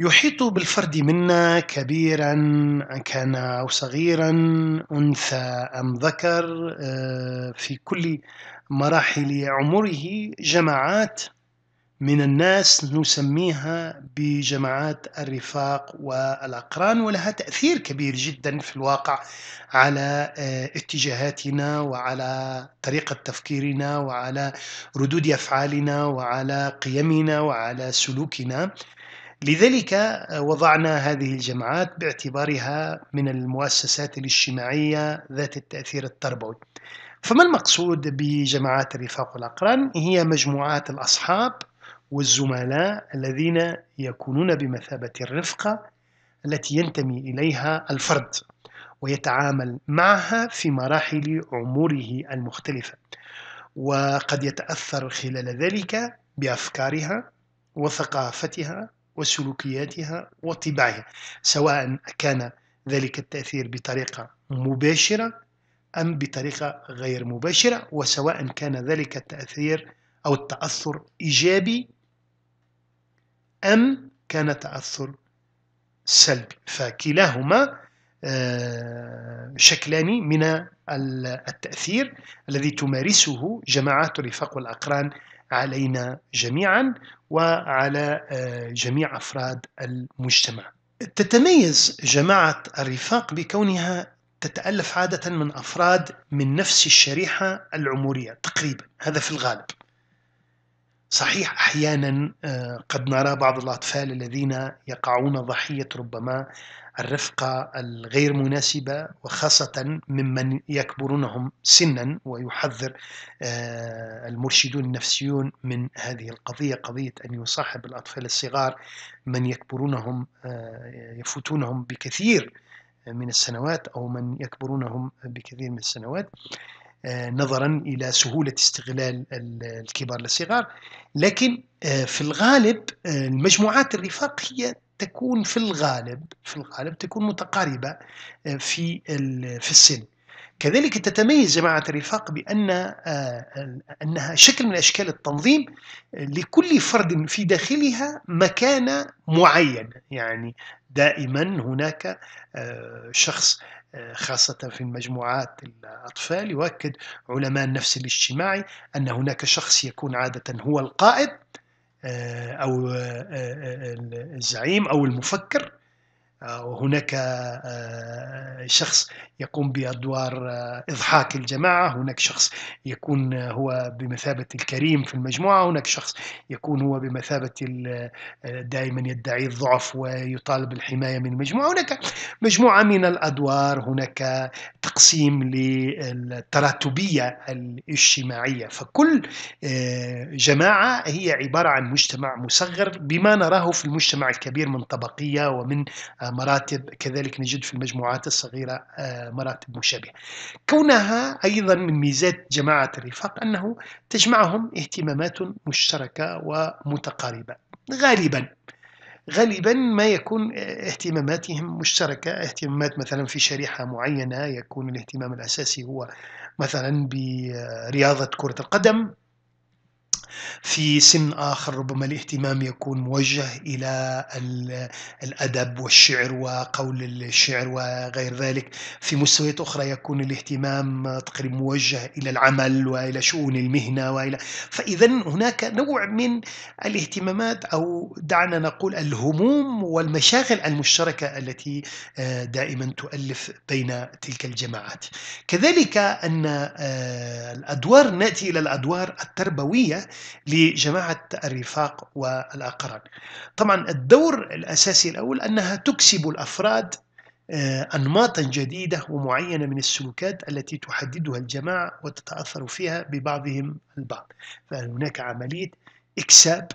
يحيط بالفرد منا كبيرا كان أو صغيرا أنثى أم ذكر آه، في كل مراحل عمره جماعات من الناس نسميها بجماعات الرفاق والأقران ولها تأثير كبير جدا في الواقع على آه، اتجاهاتنا وعلى طريقة تفكيرنا وعلى ردود أفعالنا وعلى قيمنا وعلى سلوكنا لذلك آه، وضعنا هذه الجماعات باعتبارها من المؤسسات الاجتماعية ذات التأثير التربوي فما المقصود بجماعات الرفاق والأقران؟ هي مجموعات الأصحاب والزملاء الذين يكونون بمثابة الرفقة التي ينتمي إليها الفرد ويتعامل معها في مراحل عمره المختلفة وقد يتأثر خلال ذلك بأفكارها وثقافتها وسلوكياتها وطباعها سواء كان ذلك التأثير بطريقة مباشرة أم بطريقة غير مباشرة وسواء كان ذلك التأثير أو التأثر إيجابي أم كان تأثر سلبي فكلاهما آه، شكلان من التأثير الذي تمارسه جماعات الرفاق والأقران علينا جميعا وعلى آه، جميع افراد المجتمع. تتميز جماعه الرفاق بكونها تتالف عاده من افراد من نفس الشريحه العمريه تقريبا هذا في الغالب. صحيح احيانا آه، قد نرى بعض الاطفال الذين يقعون ضحيه ربما الرفقه الغير مناسبه وخاصه ممن يكبرونهم سنا ويحذر آه، المرشدون النفسيون من هذه القضيه قضيه ان يصاحب الاطفال الصغار من يكبرونهم آه، يفوتونهم بكثير من السنوات او من يكبرونهم بكثير من السنوات آه، نظرا الى سهوله استغلال الكبار للصغار لكن آه، في الغالب آه، المجموعات الرفاق هي تكون في الغالب في الغالب تكون متقاربه في في السن كذلك تتميز جماعة الرفاق بأن أنها شكل من أشكال التنظيم لكل فرد في داخلها مكانة معينة يعني دائما هناك شخص خاصة في المجموعات الأطفال يؤكد علماء النفس الاجتماعي أن هناك شخص يكون عادة هو القائد آه، أو آه، آه، الزعيم أو المفكر آه، وهناك آه، شخص يقوم بأدوار آه، إضحاك الجماعة هناك شخص يكون هو بمثابة الكريم في المجموعة هناك شخص يكون هو بمثابة دائما يدعي الضعف ويطالب الحماية من المجموعة هناك مجموعة من الأدوار هناك تقسيم للتراتبية الاجتماعية فكل جماعة هي عبارة عن مجتمع مصغر بما نراه في المجتمع الكبير من طبقية ومن آه، مراتب كذلك نجد في المجموعات الصغيرة آه، مراتب مشابهة كونها أيضا من ميزات جماعة الرفاق أنه تجمعهم اهتمامات مشتركة ومتقاربة غالبا غالبا ما يكون آه، اهتماماتهم مشتركة اهتمامات مثلا في شريحة معينة يكون الاهتمام الأساسي هو مثلا برياضة كرة القدم في سن آخر ربما الاهتمام يكون موجه إلى الأدب والشعر وقول الشعر وغير ذلك في مستويات أخرى يكون الاهتمام تقريبا موجه إلى العمل وإلى شؤون المهنة وإلى فإذا هناك نوع من الاهتمامات أو دعنا نقول الهموم والمشاغل المشتركة التي آه، دائما تؤلف بين تلك الجماعات كذلك أن آه، الأدوار نأتي إلى الأدوار التربوية لجماعة الرفاق والأقران طبعا الدور الأساسي الأول أنها تكسب الأفراد آه، أنماطا جديدة ومعينة من السلوكات التي تحددها الجماعة وتتأثر فيها ببعضهم البعض فهناك عملية إكساب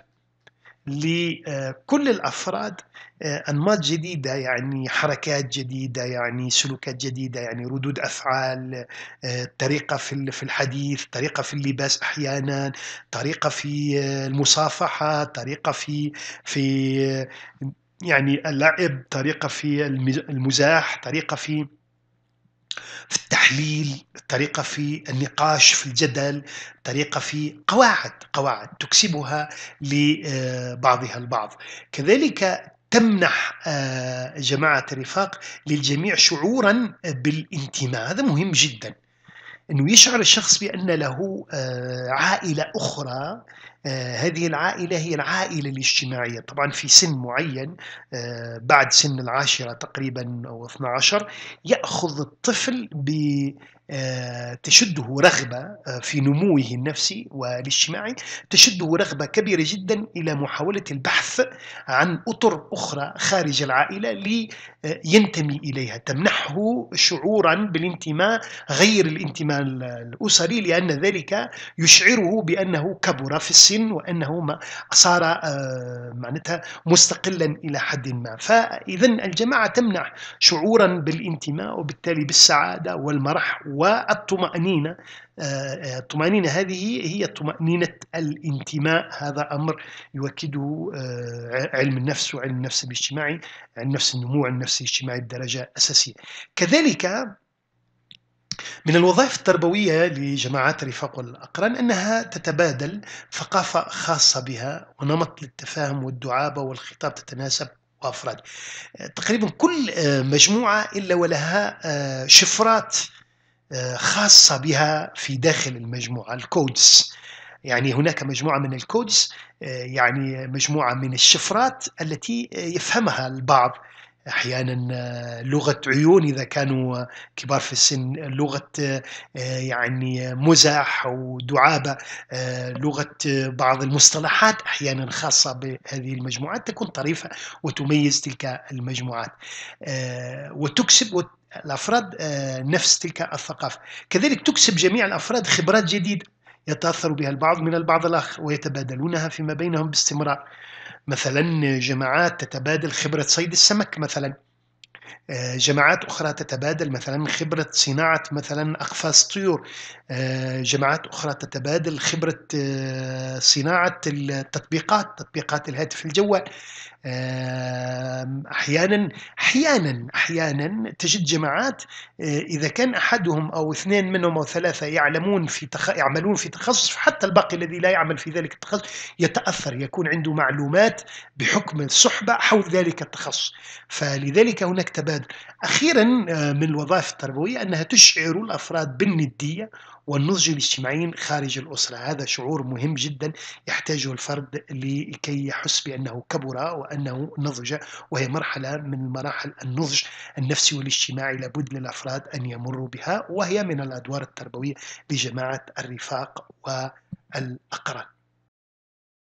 لكل الافراد آه، انماط جديده يعني حركات جديده يعني سلوكات جديده يعني ردود افعال آه، طريقه في في الحديث طريقه في اللباس احيانا طريقه في آه، المصافحه طريقه في في يعني اللعب طريقه في المزاح طريقه في في التحليل الطريقة في النقاش في الجدل طريقة في قواعد قواعد تكسبها لبعضها آه، البعض كذلك تمنح آه، جماعة الرفاق للجميع شعورا بالانتماء هذا مهم جدا انه يشعر الشخص بان له آه، عائله اخرى آه، هذه العائله هي العائله الاجتماعيه طبعا في سن معين آه، بعد سن العاشره تقريبا او 12 ياخذ الطفل آه، تشده رغبة آه، في نموه النفسي والاجتماعي تشده رغبة كبيرة جدا إلى محاولة البحث عن أطر أخرى خارج العائلة لينتمي إليها تمنحه شعورا بالانتماء غير الانتماء الأسري لأن ذلك يشعره بأنه كبر في السن وأنه صار آه، معناتها مستقلا إلى حد ما فإذا الجماعة تمنح شعورا بالانتماء وبالتالي بالسعادة والمرح والطمأنينة آه، آه، الطمأنينة هذه هي طمأنينة الانتماء هذا أمر يؤكده آه، علم النفس وعلم النفس الاجتماعي علم نفس النمو علم النفس الاجتماعي بدرجة أساسية كذلك من الوظائف التربوية لجماعات الرفاق والأقران أنها تتبادل ثقافة خاصة بها ونمط للتفاهم والدعابة والخطاب تتناسب وأفراد تقريبا كل مجموعة إلا ولها شفرات آه، خاصة بها في داخل المجموعة الكودس يعني هناك مجموعة من الكودس آه، يعني مجموعة من الشفرات التي آه، يفهمها البعض احيانا آه، لغه عيون اذا كانوا كبار في السن لغه آه، يعني مزاح ودعابه آه، لغه بعض المصطلحات احيانا خاصه بهذه المجموعات تكون طريفه وتميز تلك المجموعات وتكسب الافراد نفس تلك الثقافه كذلك تكسب جميع الافراد خبرات جديده يتأثر بها البعض من البعض الآخر ويتبادلونها فيما بينهم باستمرار مثلا جماعات تتبادل خبرة صيد السمك مثلا آه، جماعات أخرى تتبادل مثلا خبرة صناعة مثلا أقفاص طيور آه، جماعات أخرى تتبادل خبرة آه، صناعة التطبيقات تطبيقات الهاتف الجوال أحيانا أحيانا أحيانا تجد جماعات إذا كان أحدهم أو اثنين منهم أو ثلاثة يعلمون في تخ... يعملون في تخصص حتى الباقي الذي لا يعمل في ذلك التخصص يتأثر يكون عنده معلومات بحكم الصحبة حول ذلك التخصص فلذلك هناك التبادل أخيرا آه، من الوظائف التربوية أنها تشعر الأفراد بالندية والنضج الاجتماعي خارج الأسرة هذا شعور مهم جدا يحتاجه الفرد لكي يحس بأنه كبر وأنه نضج وهي مرحلة من مراحل النضج النفسي والاجتماعي لابد للأفراد أن يمروا بها وهي من الأدوار التربوية لجماعة الرفاق والأقران